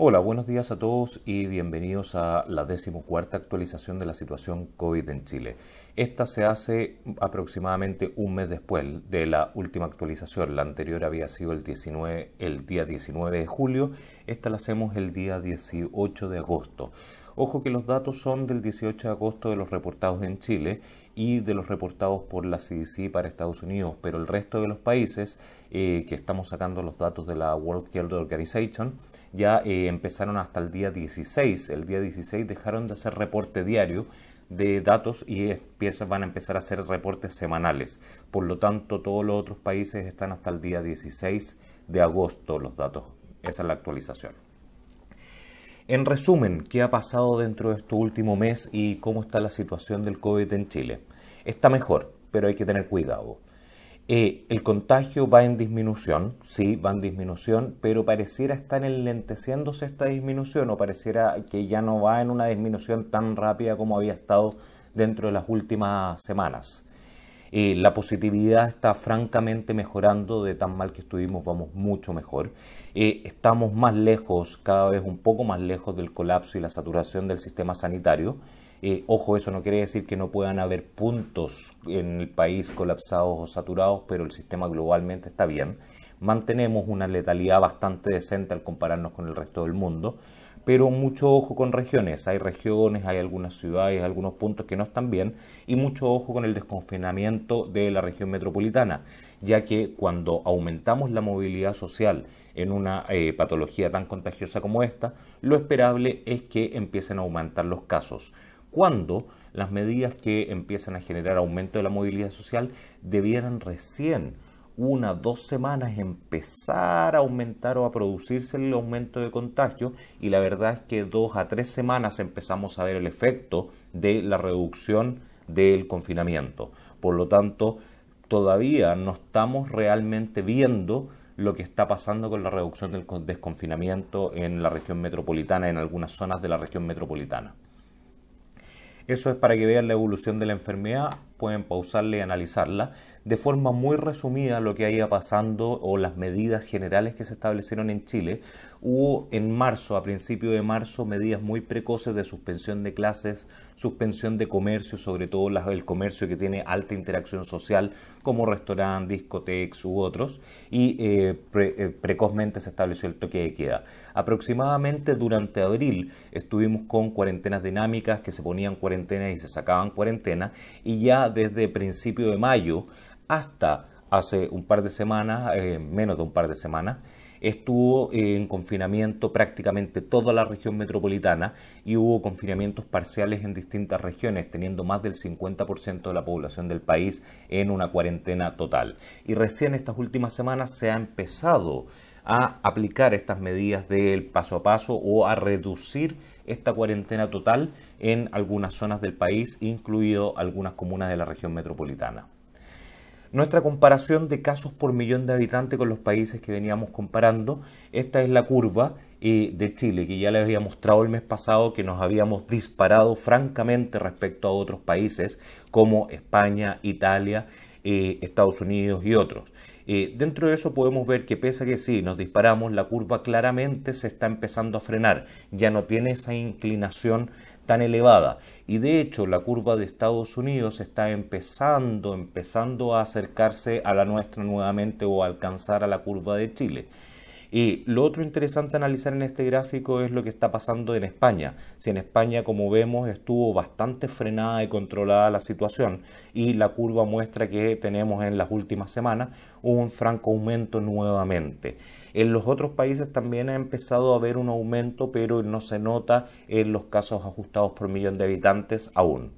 Hola, buenos días a todos y bienvenidos a la decimocuarta actualización de la situación COVID en Chile. Esta se hace aproximadamente un mes después de la última actualización. La anterior había sido el, día 19 de julio, esta la hacemos el día 18 de agosto. Ojo que los datos son del 18 de agosto de los reportados en Chile y de los reportados por la CDC para Estados Unidos, pero el resto de los países eh, que estamos sacando los datos de la World Health Organization ya eh, empezaron hasta el día 16. El día 16 dejaron de hacer reporte diario de datos y van a empezar a hacer reportes semanales. Por lo tanto, todos los otros países están hasta el día 16 de agosto los datos. Esa es la actualización. En resumen, ¿qué ha pasado dentro de este último mes y cómo está la situación del COVID en Chile? Está mejor, pero hay que tener cuidado. Eh, el contagio va en disminución, sí, va en disminución, pero pareciera estar enlenteciéndose esta disminución o pareciera que ya no va en una disminución tan rápida como había estado dentro de las últimas semanas. Eh, la positividad está francamente mejorando, de tan mal que estuvimos vamos mucho mejor. Eh, estamos más lejos, cada vez un poco más lejos del colapso y la saturación del sistema sanitario. Eh, ojo, eso no quiere decir que no puedan haber puntos en el país colapsados o saturados, pero el sistema globalmente está bien. Mantenemos una letalidad bastante decente al compararnos con el resto del mundo, pero mucho ojo con regiones. Hay regiones, hay algunas ciudades, algunos puntos que no están bien, y mucho ojo con el desconfinamiento de la región metropolitana, ya que cuando aumentamos la movilidad social en una eh, patología tan contagiosa como esta, lo esperable es que empiecen a aumentar los casos cuando las medidas que empiezan a generar aumento de la movilidad social debieran recién una, dos semanas empezar a aumentar o a producirse el aumento de contagio y la verdad es que dos a tres semanas empezamos a ver el efecto de la reducción del confinamiento. Por lo tanto, todavía no estamos realmente viendo lo que está pasando con la reducción del desconfinamiento en la región metropolitana, en algunas zonas de la región metropolitana. Eso es para que vean la evolución de la enfermedad, pueden pausarla y analizarla. De forma muy resumida lo que ha ido pasando o las medidas generales que se establecieron en Chile, Hubo en marzo, a principio de marzo, medidas muy precoces de suspensión de clases, suspensión de comercio, sobre todo el comercio que tiene alta interacción social, como restaurantes, discotecas u otros, y eh, eh, precozmente se estableció el toque de queda. Aproximadamente durante abril estuvimos con cuarentenas dinámicas que se ponían cuarentena y se sacaban cuarentena, y ya desde principio de mayo hasta hace un par de semanas, eh, menos de un par de semanas, estuvo en confinamiento prácticamente toda la región metropolitana y hubo confinamientos parciales en distintas regiones, teniendo más del 50% de la población del país en una cuarentena total. Y recién estas últimas semanas se ha empezado a aplicar estas medidas del paso a paso o a reducir esta cuarentena total en algunas zonas del país, incluido algunas comunas de la región metropolitana. Nuestra comparación de casos por millón de habitantes con los países que veníamos comparando, esta es la curva eh, de Chile, que ya les había mostrado el mes pasado que nos habíamos disparado francamente respecto a otros países como España, Italia, eh, Estados Unidos y otros. Eh, dentro de eso podemos ver que pese a que sí, nos disparamos, la curva claramente se está empezando a frenar, ya no tiene esa inclinación tan elevada. Y de hecho la curva de Estados Unidos está empezando, empezando a acercarse a la nuestra nuevamente o a alcanzar a la curva de Chile. Y lo otro interesante analizar en este gráfico es lo que está pasando en España. Si en España, como vemos, estuvo bastante frenada y controlada la situación y la curva muestra que tenemos en las últimas semanas un franco aumento nuevamente. En los otros países también ha empezado a haber un aumento, pero no se nota en los casos ajustados por millón de habitantes aún.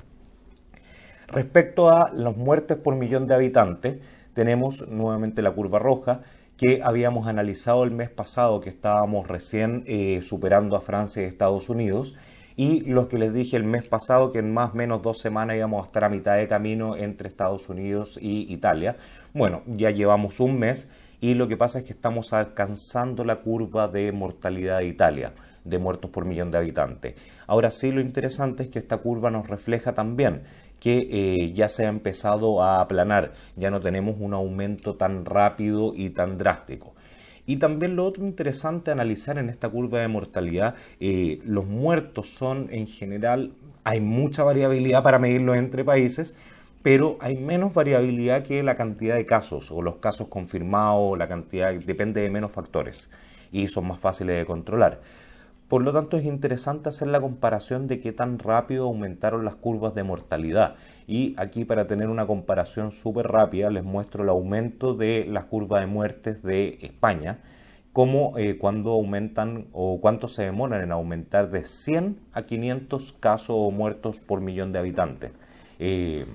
Respecto a las muertes por millón de habitantes, tenemos nuevamente la curva roja que habíamos analizado el mes pasado, que estábamos recién eh, superando a Francia y Estados Unidos, y los que les dije el mes pasado, que en más o menos dos semanas íbamos a estar a mitad de camino entre Estados Unidos y Italia. Bueno, ya llevamos un mes y lo que pasa es que estamos alcanzando la curva de mortalidad de Italia, de muertos por millón de habitantes. Ahora sí, lo interesante es que esta curva nos refleja también que eh, ya se ha empezado a aplanar, ya no tenemos un aumento tan rápido y tan drástico. Y también lo otro interesante analizar en esta curva de mortalidad, eh, los muertos son en general, hay mucha variabilidad para medirlo entre países, pero hay menos variabilidad que la cantidad de casos o los casos confirmados, la cantidad depende de menos factores y son más fáciles de controlar. Por lo tanto, es interesante hacer la comparación de qué tan rápido aumentaron las curvas de mortalidad. Y aquí para tener una comparación súper rápida les muestro el aumento de las curvas de muertes de España, como eh, cuando aumentan o cuánto se demoran en aumentar de 100 a 500 casos o muertos por millón de habitantes. Eh,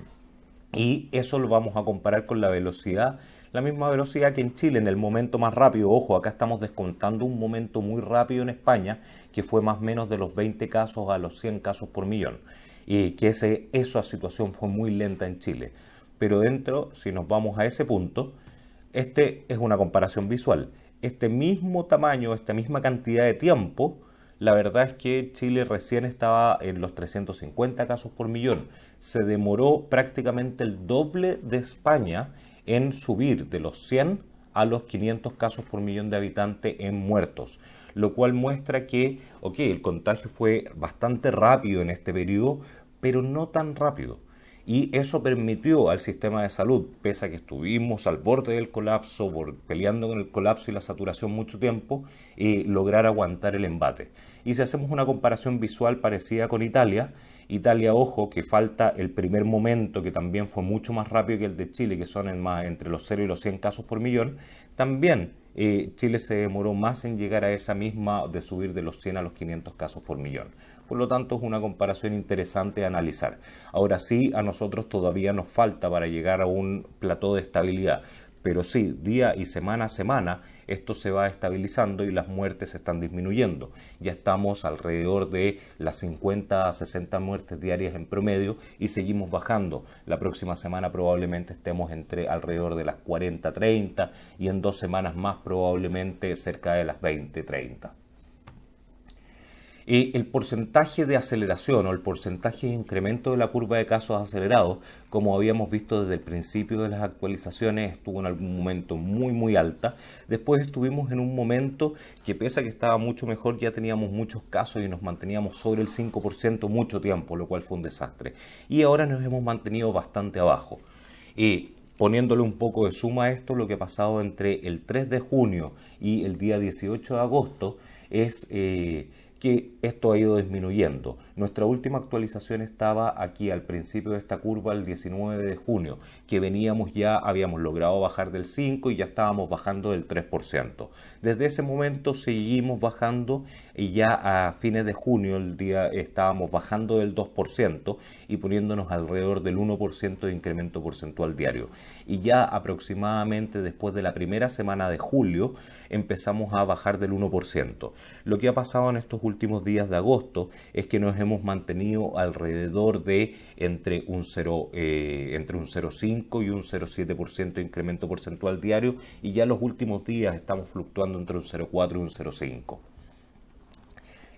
y eso lo vamos a comparar con la velocidad, la misma velocidad que en Chile en el momento más rápido. Ojo, acá estamos descontando un momento muy rápido en España que fue más o menos de los 20 casos a los 100 casos por millón y que esa situación fue muy lenta en Chile. Pero dentro, si nos vamos a ese punto, este es una comparación visual. Este mismo tamaño, esta misma cantidad de tiempo, la verdad es que Chile recién estaba en los 350 casos por millón se demoró prácticamente el doble de España en subir de los 100 a los 500 casos por millón de habitantes en muertos, lo cual muestra que, ok, el contagio fue bastante rápido en este periodo, pero no tan rápido. Y eso permitió al sistema de salud, pese a que estuvimos al borde del colapso, peleando con el colapso y la saturación mucho tiempo, eh, lograr aguantar el embate. Y si hacemos una comparación visual parecida con Italia, Italia, ojo, que falta el primer momento, que también fue mucho más rápido que el de Chile, que son más, entre los 0 y los 100 casos por millón, también eh, Chile se demoró más en llegar a esa misma de subir de los 100 a los 500 casos por millón. Por lo tanto, es una comparación interesante a analizar. Ahora sí, a nosotros todavía nos falta para llegar a un plató de estabilidad, pero sí, día y semana a semana, esto se va estabilizando y las muertes están disminuyendo. Ya estamos alrededor de las 50 a 60 muertes diarias en promedio y seguimos bajando. La próxima semana probablemente estemos entre alrededor de las 40 30 y en dos semanas más probablemente cerca de las 20 30 el porcentaje de aceleración o el porcentaje de incremento de la curva de casos acelerados, como habíamos visto desde el principio de las actualizaciones, estuvo en algún momento muy muy alta. Después estuvimos en un momento que pese a que estaba mucho mejor, ya teníamos muchos casos y nos manteníamos sobre el 5% mucho tiempo, lo cual fue un desastre. Y ahora nos hemos mantenido bastante abajo. Y poniéndole un poco de suma a esto, lo que ha pasado entre el 3 de junio y el día 18 de agosto es... Eh, que esto ha ido disminuyendo. Nuestra última actualización estaba aquí al principio de esta curva el 19 de junio, que veníamos ya, habíamos logrado bajar del 5 y ya estábamos bajando del 3%. Desde ese momento seguimos bajando y ya a fines de junio el día estábamos bajando del 2% y poniéndonos alrededor del 1% de incremento porcentual diario. Y ya aproximadamente después de la primera semana de julio empezamos a bajar del 1%. Lo que ha pasado en estos últimos días de agosto es que nos hemos mantenido alrededor de entre un eh, entre un 0,5 y un 0,7% de incremento porcentual diario y ya los últimos días estamos fluctuando entre un 0,4 y un 0,5.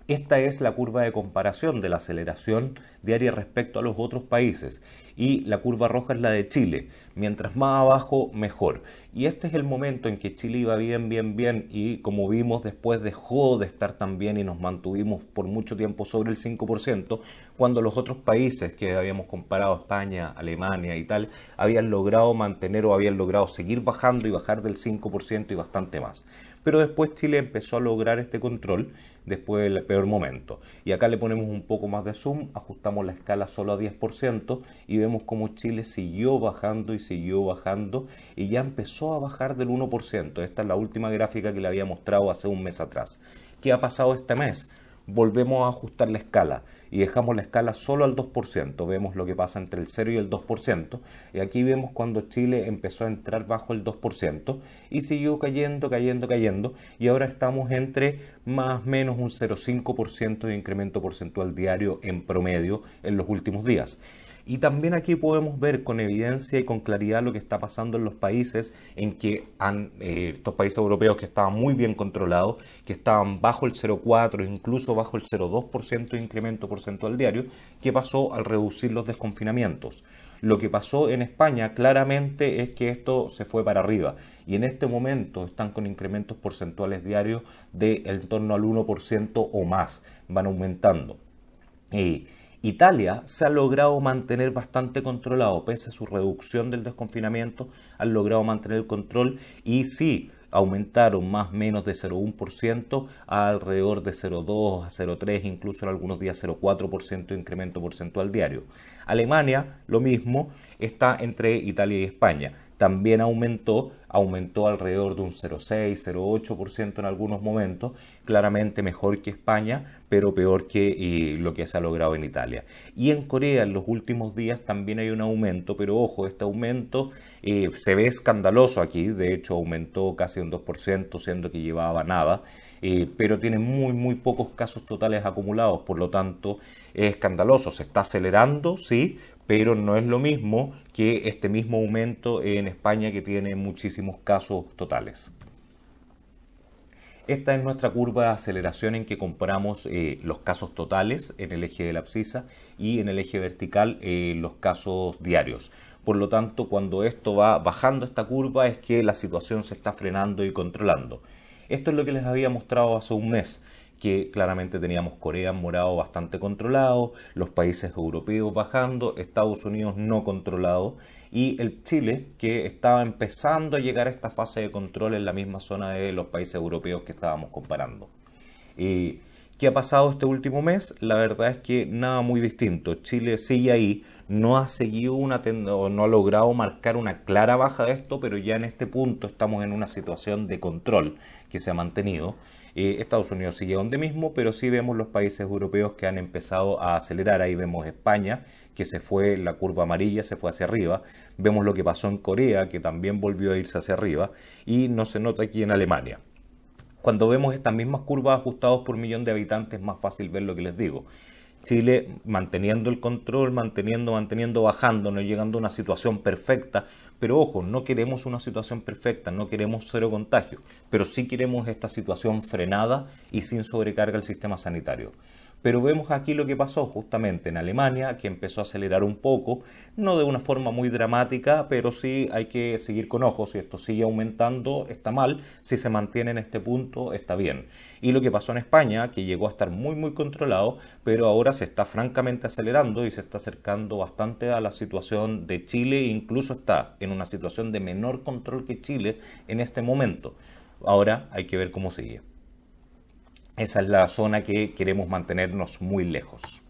Esta es la curva de comparación de la aceleración diaria respecto a los otros países y la curva roja es la de Chile. Mientras más abajo, mejor. Y este es el momento en que Chile iba bien, bien, bien y como vimos después dejó de estar tan bien y nos mantuvimos por mucho tiempo sobre el 5% cuando los otros países que habíamos comparado, España, Alemania y tal, habían logrado mantener o habían logrado seguir bajando y bajar del 5% y bastante más pero después Chile empezó a lograr este control después del peor momento. Y acá le ponemos un poco más de zoom, ajustamos la escala solo a 10% y vemos cómo Chile siguió bajando y siguió bajando y ya empezó a bajar del 1%. Esta es la última gráfica que le había mostrado hace un mes atrás. ¿Qué ha pasado este mes? Volvemos a ajustar la escala y dejamos la escala solo al 2%, vemos lo que pasa entre el 0 y el 2%, y aquí vemos cuando Chile empezó a entrar bajo el 2% y siguió cayendo, cayendo, cayendo, y ahora estamos entre más o menos un 0,5% de incremento porcentual diario en promedio en los últimos días. Y también aquí podemos ver con evidencia y con claridad lo que está pasando en los países en que han, eh, estos países europeos que estaban muy bien controlados, que estaban bajo el 0,4, incluso bajo el 0,2% de incremento porcentual diario, que pasó al reducir los desconfinamientos. Lo que pasó en España claramente es que esto se fue para arriba y en este momento están con incrementos porcentuales diarios de en torno al 1% o más, van aumentando. Eh, Italia se ha logrado mantener bastante controlado, pese a su reducción del desconfinamiento, han logrado mantener el control y sí, aumentaron más o menos de 0,1% a alrededor de 0,2 a 0,3, incluso en algunos días 0,4% de incremento porcentual diario. Alemania, lo mismo, está entre Italia y España también aumentó, aumentó alrededor de un 0,6, 0,8% en algunos momentos, claramente mejor que España, pero peor que eh, lo que se ha logrado en Italia. Y en Corea en los últimos días también hay un aumento, pero ojo, este aumento eh, se ve escandaloso aquí, de hecho aumentó casi un 2%, siendo que llevaba nada. Eh, pero tiene muy, muy pocos casos totales acumulados, por lo tanto es escandaloso. Se está acelerando, sí, pero no es lo mismo que este mismo aumento en España que tiene muchísimos casos totales. Esta es nuestra curva de aceleración en que comparamos eh, los casos totales en el eje de la abscisa y en el eje vertical eh, los casos diarios. Por lo tanto, cuando esto va bajando esta curva es que la situación se está frenando y controlando. Esto es lo que les había mostrado hace un mes que claramente teníamos Corea morado bastante controlado, los países europeos bajando, Estados Unidos no controlado y el Chile que estaba empezando a llegar a esta fase de control en la misma zona de los países europeos que estábamos comparando. Eh, ¿Qué ha pasado este último mes? La verdad es que nada muy distinto. Chile sigue ahí, no ha seguido una no ha logrado marcar una clara baja de esto, pero ya en este punto estamos en una situación de control que se ha mantenido eh, Estados Unidos sigue donde mismo, pero sí vemos los países europeos que han empezado a acelerar. Ahí vemos España, que se fue la curva amarilla, se fue hacia arriba. Vemos lo que pasó en Corea, que también volvió a irse hacia arriba. Y no se nota aquí en Alemania. Cuando vemos estas mismas curvas ajustadas por millón de habitantes, es más fácil ver lo que les digo. Chile manteniendo el control, manteniendo, manteniendo, bajando, no llegando a una situación perfecta. Pero ojo, no queremos una situación perfecta, no queremos cero contagio, pero sí queremos esta situación frenada y sin sobrecarga al sistema sanitario. Pero vemos aquí lo que pasó justamente en Alemania, que empezó a acelerar un poco, no de una forma muy dramática, pero sí hay que seguir con ojos. Si esto sigue aumentando, está mal. Si se mantiene en este punto, está bien. Y lo que pasó en España, que llegó a estar muy, muy controlado, pero ahora se está francamente acelerando y se está acercando bastante a la situación de Chile, incluso está en una situación de menor control que Chile en este momento. Ahora hay que ver cómo sigue. Esa es la zona que queremos mantenernos muy lejos.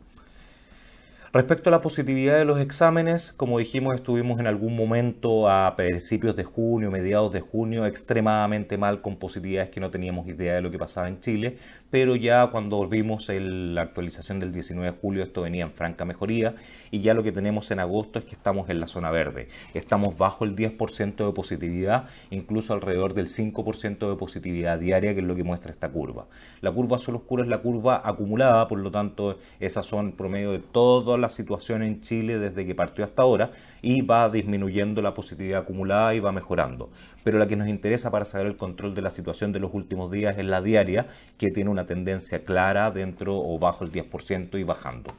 Respecto a la positividad de los exámenes, como dijimos, estuvimos en algún momento a principios de junio, mediados de junio, extremadamente mal con positividades que no teníamos idea de lo que pasaba en Chile pero ya cuando vimos la actualización del 19 de julio esto venía en franca mejoría y ya lo que tenemos en agosto es que estamos en la zona verde, estamos bajo el 10% de positividad, incluso alrededor del 5% de positividad diaria que es lo que muestra esta curva. La curva azul oscura es la curva acumulada, por lo tanto esas son promedio de toda la situación en Chile desde que partió hasta ahora y va disminuyendo la positividad acumulada y va mejorando. Pero la que nos interesa para saber el control de la situación de los últimos días es la diaria que tiene tendencia clara dentro o bajo el 10% y bajando.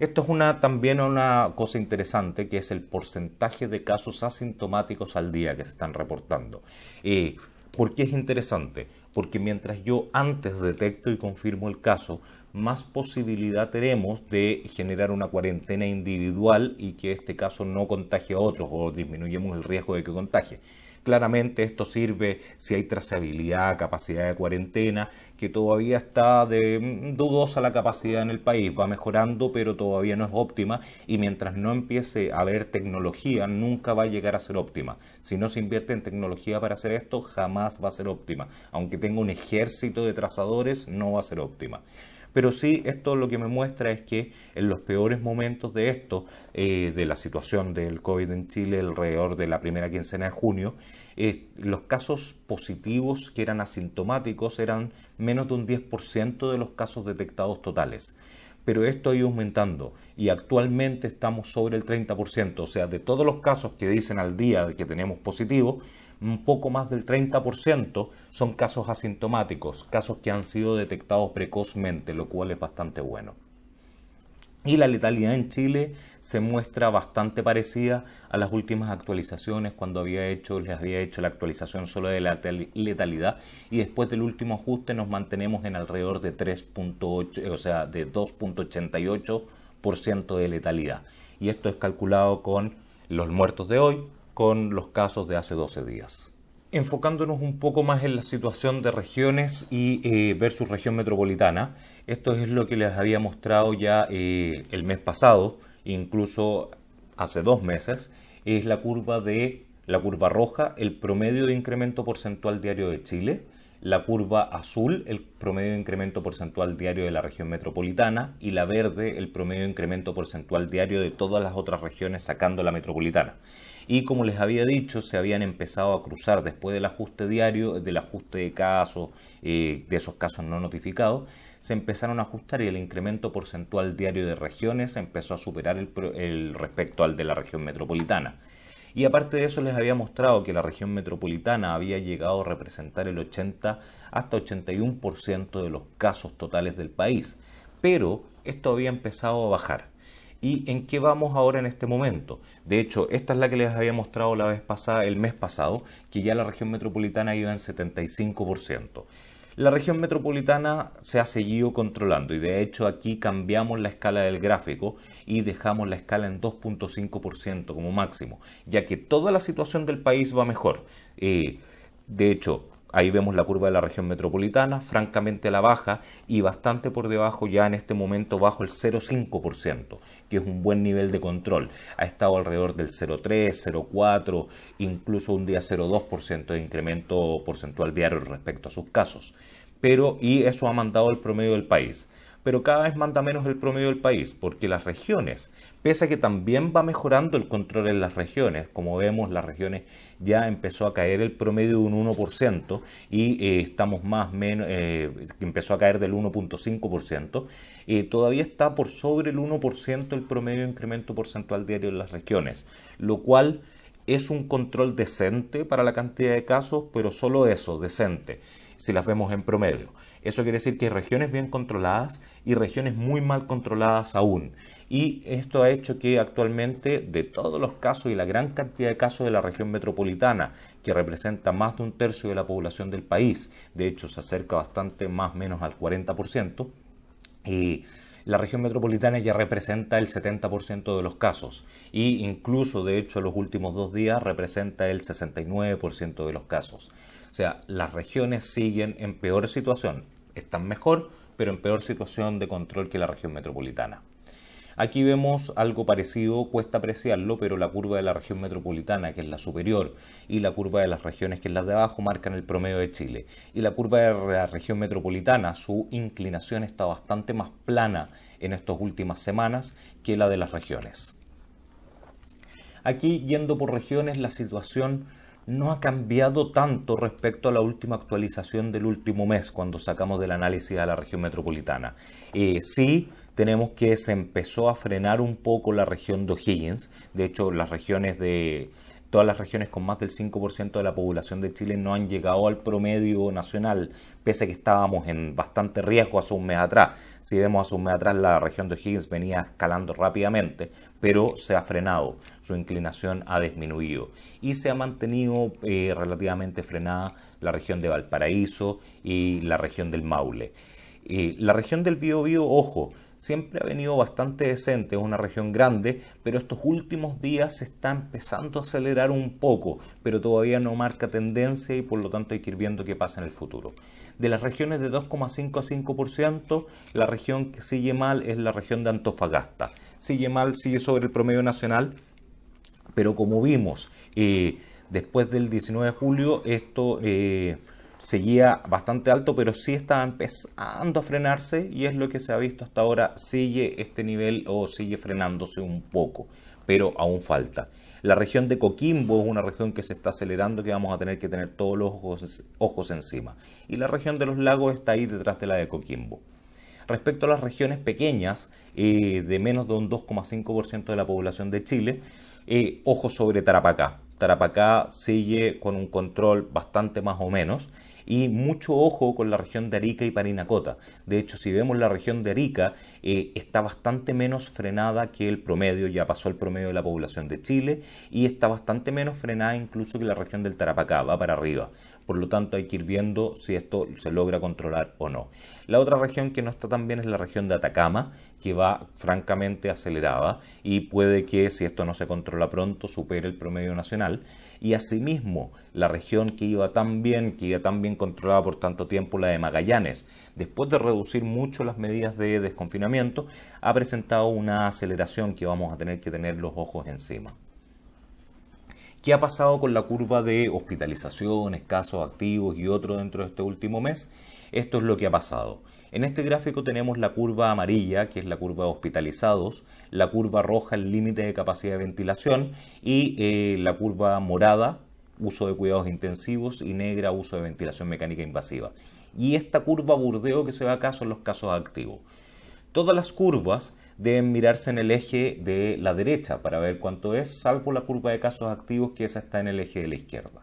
Esto es una, también una cosa interesante que es el porcentaje de casos asintomáticos al día que se están reportando. Eh, ¿Por qué es interesante? Porque mientras yo antes detecto y confirmo el caso, más posibilidad tenemos de generar una cuarentena individual y que este caso no contagie a otros o disminuyamos el riesgo de que contagie. Claramente esto sirve si hay trazabilidad, capacidad de cuarentena, que todavía está de mm, dudosa la capacidad en el país, va mejorando, pero todavía no es óptima y mientras no empiece a haber tecnología, nunca va a llegar a ser óptima. Si no se invierte en tecnología para hacer esto, jamás va a ser óptima. Aunque tenga un ejército de trazadores, no va a ser óptima pero sí esto lo que me muestra es que en los peores momentos de esto, eh, de la situación del COVID en Chile, alrededor de la primera quincena de junio, eh, los casos positivos que eran asintomáticos eran menos de un 10% de los casos detectados totales pero esto ha ido aumentando y actualmente estamos sobre el 30%, o sea, de todos los casos que dicen al día que tenemos positivos, un poco más del 30% son casos asintomáticos, casos que han sido detectados precozmente, lo cual es bastante bueno. Y la letalidad en Chile se muestra bastante parecida a las últimas actualizaciones cuando había hecho, les había hecho la actualización solo de la letalidad y después del último ajuste nos mantenemos en alrededor de 3.8, o sea, de 2.88% de letalidad. Y esto es calculado con los muertos de hoy, con los casos de hace 12 días. Enfocándonos un poco más en la situación de regiones y ver eh, versus región metropolitana, esto es lo que les había mostrado ya eh, el mes pasado, incluso hace dos meses, es la curva de la curva roja, el promedio de incremento porcentual diario de Chile, la curva azul, el promedio de incremento porcentual diario de la región metropolitana, y la verde, el promedio de incremento porcentual diario de todas las otras regiones sacando la metropolitana y como les había dicho, se habían empezado a cruzar después del ajuste diario, del ajuste de casos, eh, de esos casos no notificados, se empezaron a ajustar y el incremento porcentual diario de regiones empezó a superar el, el, respecto al de la región metropolitana. Y aparte de eso les había mostrado que la región metropolitana había llegado a representar el 80 hasta 81% de los casos totales del país, pero esto había empezado a bajar y en qué vamos ahora en este momento. De hecho, esta es la que les había mostrado la vez pasada, el mes pasado, que ya la región metropolitana iba en 75%. La región metropolitana se ha seguido controlando y de hecho aquí cambiamos la escala del gráfico y dejamos la escala en 2.5% como máximo, ya que toda la situación del país va mejor. Eh, de hecho, Ahí vemos la curva de la región metropolitana, francamente la baja y bastante por debajo ya en este momento bajo el 0,5%, que es un buen nivel de control. Ha estado alrededor del 0,3, 0,4, incluso un día 0,2% de incremento porcentual diario respecto a sus casos. Pero, y eso ha mandado el promedio del país pero cada vez manda menos el promedio del país, porque las regiones, pese a que también va mejorando el control en las regiones, como vemos las regiones ya empezó a caer el promedio de un 1% y eh, estamos más menos, eh, empezó a caer del 1.5%. y eh, todavía está por sobre el 1% el promedio de incremento porcentual diario en las regiones, lo cual es un control decente para la cantidad de casos, pero solo eso, decente, si las vemos en promedio. Eso quiere decir que hay regiones bien controladas y regiones muy mal controladas aún y esto ha hecho que actualmente de todos los casos y la gran cantidad de casos de la región metropolitana, que representa más de un tercio de la población del país, de hecho se acerca bastante más o menos al 40%, y eh, la región metropolitana ya representa el 70% de los casos y incluso de hecho los últimos dos días representa el 69% de los casos. O sea, las regiones siguen en peor situación, están mejor, pero en peor situación de control que la región metropolitana. Aquí vemos algo parecido, cuesta apreciarlo, pero la curva de la región metropolitana, que es la superior, y la curva de las regiones, que es la de abajo, marcan el promedio de Chile. Y la curva de la región metropolitana, su inclinación está bastante más plana en estas últimas semanas que la de las regiones. Aquí, yendo por regiones, la situación no ha cambiado tanto respecto a la última actualización del último mes cuando sacamos del análisis a la región metropolitana. Eh, sí, tenemos que se empezó a frenar un poco la región de O'Higgins. De hecho, las regiones de todas las regiones con más del 5% de la población de Chile no han llegado al promedio nacional, pese a que estábamos en bastante riesgo hace un mes atrás. Si vemos hace un mes atrás, la región de O'Higgins venía escalando rápidamente, pero se ha frenado, su inclinación ha disminuido y se ha mantenido eh, relativamente frenada la región de Valparaíso y la región del Maule. Eh, la región del Biobío, ojo, siempre ha venido bastante decente, es una región grande, pero estos últimos días se está empezando a acelerar un poco, pero todavía no marca tendencia y por lo tanto hay que ir viendo qué pasa en el futuro. De las regiones de 2,5 a 5%, la región que sigue mal es la región de Antofagasta. Sigue mal, sigue sobre el promedio nacional, pero como vimos, eh, después del 19 de julio, esto... Eh, seguía bastante alto, pero sí estaba empezando a frenarse y es lo que se ha visto hasta ahora. Sigue este nivel o sigue frenándose un poco, pero aún falta. La región de Coquimbo es una región que se está acelerando, que vamos a tener que tener todos los ojos, encima. Y la región de los lagos está ahí detrás de la de Coquimbo. Respecto a las regiones pequeñas, eh, de menos de un 2,5% de la población de Chile, eh, ojo sobre Tarapacá. Tarapacá sigue con un control bastante más o menos y mucho ojo con la región de Arica y Parinacota. De hecho, si vemos la región de Arica, eh, está bastante menos frenada que el promedio, ya pasó el promedio de la población de Chile y está bastante menos frenada incluso que la región del Tarapacá, va para arriba. Por lo tanto, hay que ir viendo si esto se logra controlar o no. La otra región que no está tan bien es la región de Atacama, que va francamente acelerada y puede que, si esto no se controla pronto, supere el promedio nacional. Y asimismo, la región que iba tan bien, que iba tan bien controlada por tanto tiempo, la de Magallanes, después de reducir mucho las medidas de desconfinamiento, ha presentado una aceleración que vamos a tener que tener los ojos encima. ¿Qué ha pasado con la curva de hospitalizaciones, casos activos y otro dentro de este último mes? Esto es lo que ha pasado. En este gráfico tenemos la curva amarilla, que es la curva de hospitalizados, la curva roja, el límite de capacidad de ventilación, y eh, la curva morada, uso de cuidados intensivos, y negra, uso de ventilación mecánica invasiva. Y esta curva burdeo que se ve acá son los casos activos. Todas las curvas deben mirarse en el eje de la derecha para ver cuánto es, salvo la curva de casos activos que esa está en el eje de la izquierda.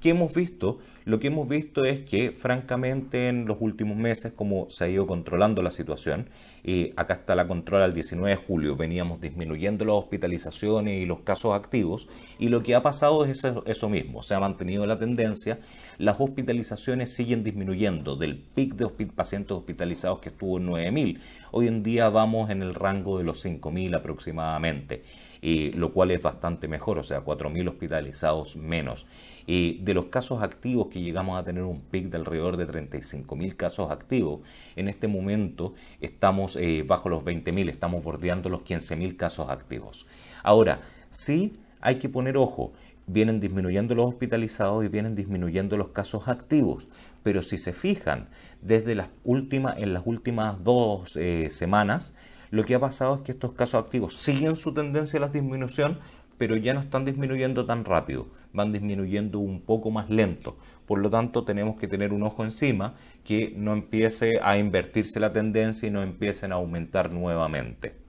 ¿Qué hemos visto? Lo que hemos visto es que, francamente, en los últimos meses, como se ha ido controlando la situación, y eh, acá está la control al 19 de julio, veníamos disminuyendo las hospitalizaciones y los casos activos, y lo que ha pasado es eso mismo, se ha mantenido la tendencia, las hospitalizaciones siguen disminuyendo. Del pic de pacientes hospitalizados que estuvo en 9.000, hoy en día vamos en el rango de los 5.000 aproximadamente, y lo cual es bastante mejor, o sea, 4.000 hospitalizados menos. Y de los casos activos que llegamos a tener un pic de alrededor de 35.000 casos activos, en este momento estamos eh, bajo los 20.000, estamos bordeando los 15.000 casos activos. Ahora, sí hay que poner ojo, vienen disminuyendo los hospitalizados y vienen disminuyendo los casos activos. Pero si se fijan, desde las últimas, en las últimas dos eh, semanas, lo que ha pasado es que estos casos activos siguen su tendencia a la disminución, pero ya no están disminuyendo tan rápido, van disminuyendo un poco más lento. Por lo tanto, tenemos que tener un ojo encima que no empiece a invertirse la tendencia y no empiecen a aumentar nuevamente.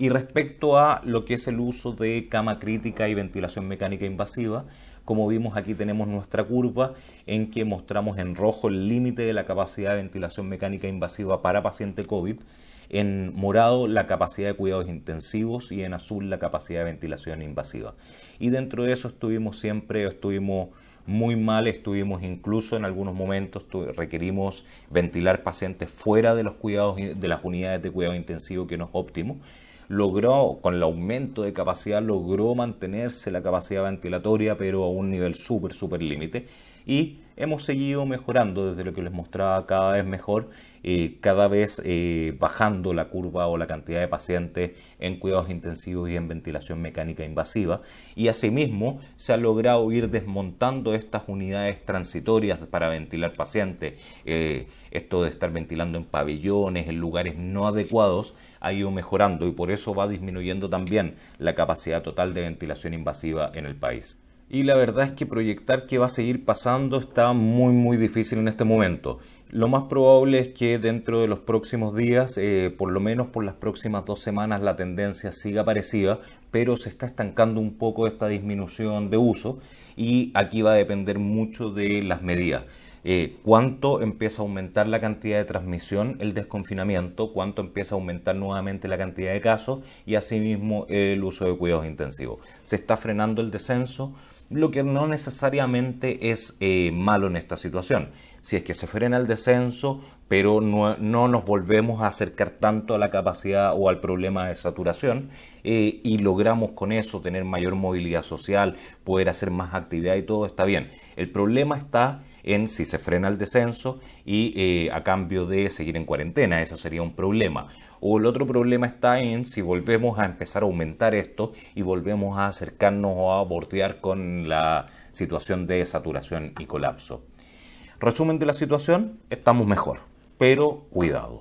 Y respecto a lo que es el uso de cama crítica y ventilación mecánica invasiva, como vimos aquí tenemos nuestra curva en que mostramos en rojo el límite de la capacidad de ventilación mecánica invasiva para paciente COVID, en morado la capacidad de cuidados intensivos y en azul la capacidad de ventilación invasiva. Y dentro de eso estuvimos siempre, estuvimos muy mal, estuvimos incluso en algunos momentos requerimos ventilar pacientes fuera de los cuidados de las unidades de cuidado intensivo que no es óptimo logró, con el aumento de capacidad, logró mantenerse la capacidad ventilatoria, pero a un nivel súper, súper límite. Y hemos seguido mejorando desde lo que les mostraba cada vez mejor cada vez eh, bajando la curva o la cantidad de pacientes en cuidados intensivos y en ventilación mecánica invasiva. Y asimismo se ha logrado ir desmontando estas unidades transitorias para ventilar pacientes. Eh, esto de estar ventilando en pabellones, en lugares no adecuados, ha ido mejorando y por eso va disminuyendo también la capacidad total de ventilación invasiva en el país y la verdad es que proyectar qué va a seguir pasando está muy muy difícil en este momento. Lo más probable es que dentro de los próximos días, eh, por lo menos por las próximas dos semanas, la tendencia siga parecida, pero se está estancando un poco esta disminución de uso y aquí va a depender mucho de las medidas. Eh, cuánto empieza a aumentar la cantidad de transmisión, el desconfinamiento, cuánto empieza a aumentar nuevamente la cantidad de casos y asimismo el uso de cuidados intensivos. Se está frenando el descenso, lo que no necesariamente es eh, malo en esta situación si es que se frena el descenso, pero no, nos volvemos a acercar tanto a la capacidad o al problema de saturación eh, y logramos con eso tener mayor movilidad social, poder hacer más actividad y todo está bien. El problema está en si se frena el descenso y eh, a cambio de seguir en cuarentena. Eso sería un problema. O el otro problema está en si volvemos a empezar a aumentar esto y volvemos a acercarnos o a bordear con la situación de saturación y colapso. Resumen de la situación, estamos mejor, pero cuidado.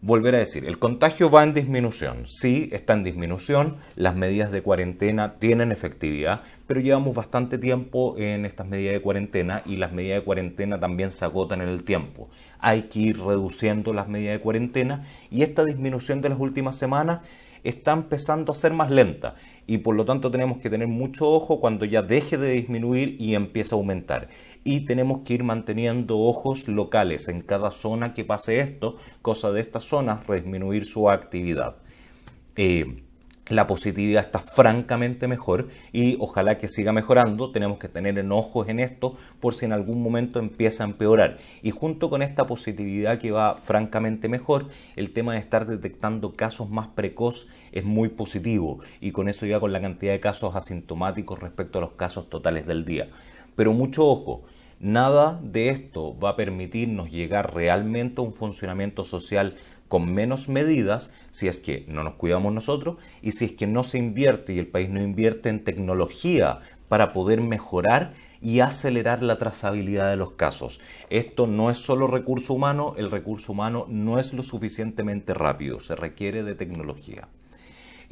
Volver a decir, el contagio va en disminución, sí, está en disminución, las medidas de cuarentena tienen efectividad, pero llevamos bastante tiempo en estas medidas de cuarentena y las medidas de cuarentena también se agotan en el tiempo. Hay que ir reduciendo las medidas de cuarentena y esta disminución de las últimas semanas está empezando a ser más lenta y por lo tanto tenemos que tener mucho ojo cuando ya deje de disminuir y empiece a aumentar y tenemos que ir manteniendo ojos locales en cada zona que pase esto, cosa de estas zonas disminuir su actividad. Eh, la positividad está francamente mejor y ojalá que siga mejorando. Tenemos que tener enojos en esto por si en algún momento empieza a empeorar. Y junto con esta positividad que va francamente mejor, el tema de estar detectando casos más precoz es muy positivo y con eso ya con la cantidad de casos asintomáticos respecto a los casos totales del día. Pero mucho ojo, nada de esto va a permitirnos llegar realmente a un funcionamiento social con menos medidas si es que no nos cuidamos nosotros y si es que no se invierte y el país no invierte en tecnología para poder mejorar y acelerar la trazabilidad de los casos. Esto no es solo recurso humano, el recurso humano no es lo suficientemente rápido, se requiere de tecnología.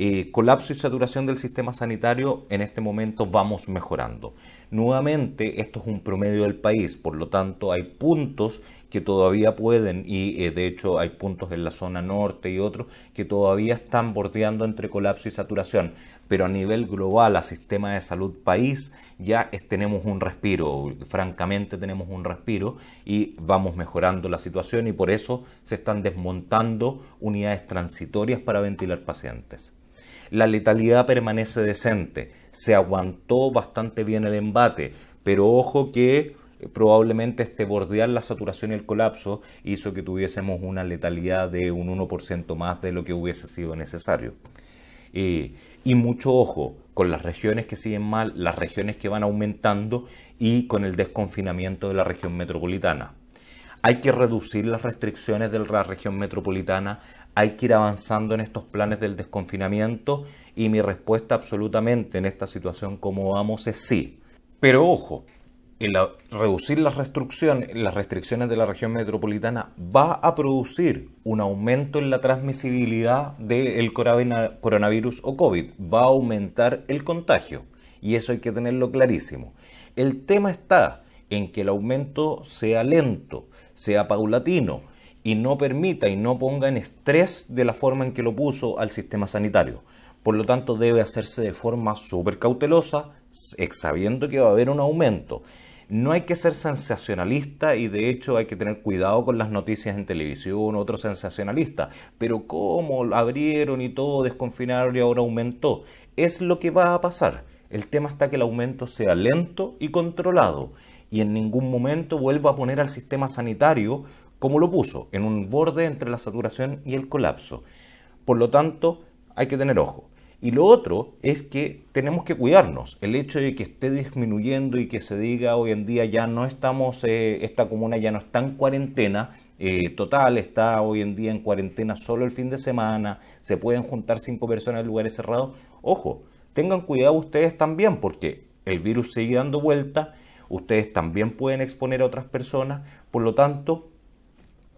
Eh, colapso y saturación del sistema sanitario, en este momento vamos mejorando. Nuevamente, esto es un promedio del país, por lo tanto hay puntos que todavía pueden, y eh, de hecho hay puntos en la zona norte y otros que todavía están bordeando entre colapso y saturación, pero a nivel global, a sistema de salud país, ya tenemos un respiro, francamente tenemos un respiro y vamos mejorando la situación y por eso se están desmontando unidades transitorias para ventilar pacientes la letalidad permanece decente. Se aguantó bastante bien el embate, pero ojo que eh, probablemente este bordear la saturación y el colapso hizo que tuviésemos una letalidad de un 1% más de lo que hubiese sido necesario. Eh, y mucho ojo con las regiones que siguen mal, las regiones que van aumentando y con el desconfinamiento de la región metropolitana. Hay que reducir las restricciones de la región metropolitana hay que ir avanzando en estos planes del desconfinamiento y mi respuesta absolutamente en esta situación como vamos es sí. Pero ojo, reducir las restricciones, las restricciones de la región metropolitana va a producir un aumento en la transmisibilidad del coronavirus o COVID, va a aumentar el contagio y eso hay que tenerlo clarísimo. El tema está en que el aumento sea lento, sea paulatino, y no permita y no ponga en estrés de la forma en que lo puso al sistema sanitario. Por lo tanto, debe hacerse de forma súper cautelosa, sabiendo que va a haber un aumento. No hay que ser sensacionalista y de hecho hay que tener cuidado con las noticias en televisión, otro sensacionalista. Pero cómo abrieron y todo, desconfinaron y ahora aumentó. Es lo que va a pasar. El tema está que el aumento sea lento y controlado y en ningún momento vuelva a poner al sistema sanitario como lo puso, en un borde entre la saturación y el colapso. Por lo tanto, hay que tener ojo. Y lo otro es que tenemos que cuidarnos. El hecho de que esté disminuyendo y que se diga hoy en día ya no estamos, eh, esta comuna ya no está en cuarentena eh, total, está hoy en día en cuarentena solo el fin de semana, se pueden juntar cinco personas en lugares cerrados. Ojo, tengan cuidado ustedes también porque el virus sigue dando vuelta, ustedes también pueden exponer a otras personas, por lo tanto,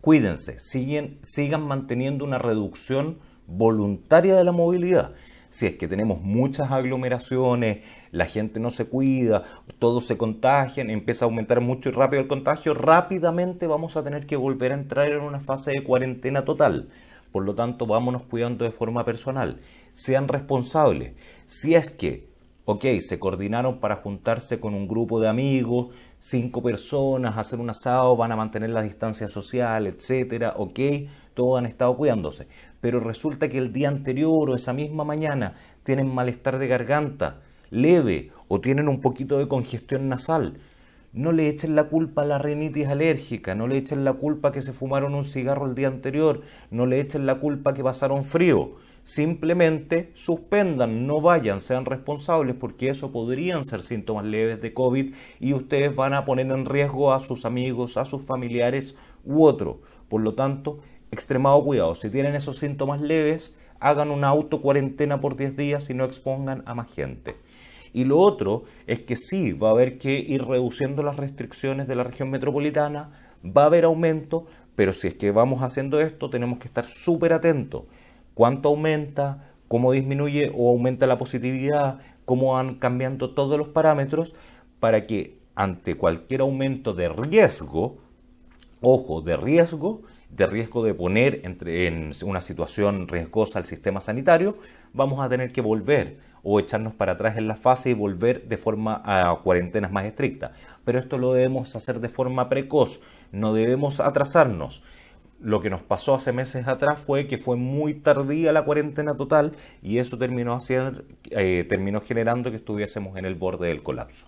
cuídense, siguen, sigan manteniendo una reducción voluntaria de la movilidad. Si es que tenemos muchas aglomeraciones, la gente no se cuida, todos se contagian, empieza a aumentar mucho y rápido el contagio, rápidamente vamos a tener que volver a entrar en una fase de cuarentena total. Por lo tanto, vámonos cuidando de forma personal. Sean responsables. Si es que, ok, se coordinaron para juntarse con un grupo de amigos, cinco personas, hacer un asado, van a mantener la distancia social, etcétera, ok, todos han estado cuidándose. Pero resulta que el día anterior o esa misma mañana tienen malestar de garganta leve o tienen un poquito de congestión nasal. No le echen la culpa a la rinitis alérgica, no le echen la culpa que se fumaron un cigarro el día anterior, no le echen la culpa que pasaron frío simplemente suspendan, no vayan, sean responsables porque eso podrían ser síntomas leves de COVID y ustedes van a poner en riesgo a sus amigos, a sus familiares u otro. Por lo tanto, extremado cuidado. Si tienen esos síntomas leves, hagan una autocuarentena por 10 días y no expongan a más gente. Y lo otro es que sí, va a haber que ir reduciendo las restricciones de la región metropolitana, va a haber aumento, pero si es que vamos haciendo esto, tenemos que estar súper atentos cuánto aumenta, cómo disminuye o aumenta la positividad, cómo van cambiando todos los parámetros para que ante cualquier aumento de riesgo, ojo, de riesgo, de riesgo de poner entre, en una situación riesgosa al sistema sanitario, vamos a tener que volver o echarnos para atrás en la fase y volver de forma a cuarentenas más estrictas. Pero esto lo debemos hacer de forma precoz, no debemos atrasarnos. Lo que nos pasó hace meses atrás fue que fue muy tardía la cuarentena total y eso terminó, eh, terminó generando que estuviésemos en el borde del colapso.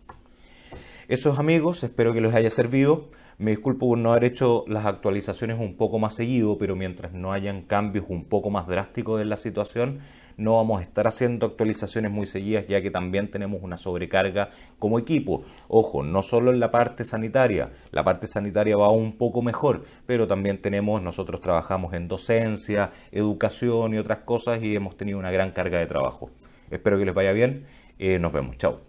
Esos amigos, espero que les haya servido. Me disculpo por no haber hecho las actualizaciones un poco más seguido, pero mientras no hayan cambios un poco más drásticos en la situación, no vamos a estar haciendo actualizaciones muy seguidas ya que también tenemos una sobrecarga como equipo. Ojo, no solo en la parte sanitaria, la parte sanitaria va un poco mejor, pero también tenemos, nosotros trabajamos en docencia, educación y otras cosas y hemos tenido una gran carga de trabajo. Espero que les vaya bien, eh, nos vemos, chao.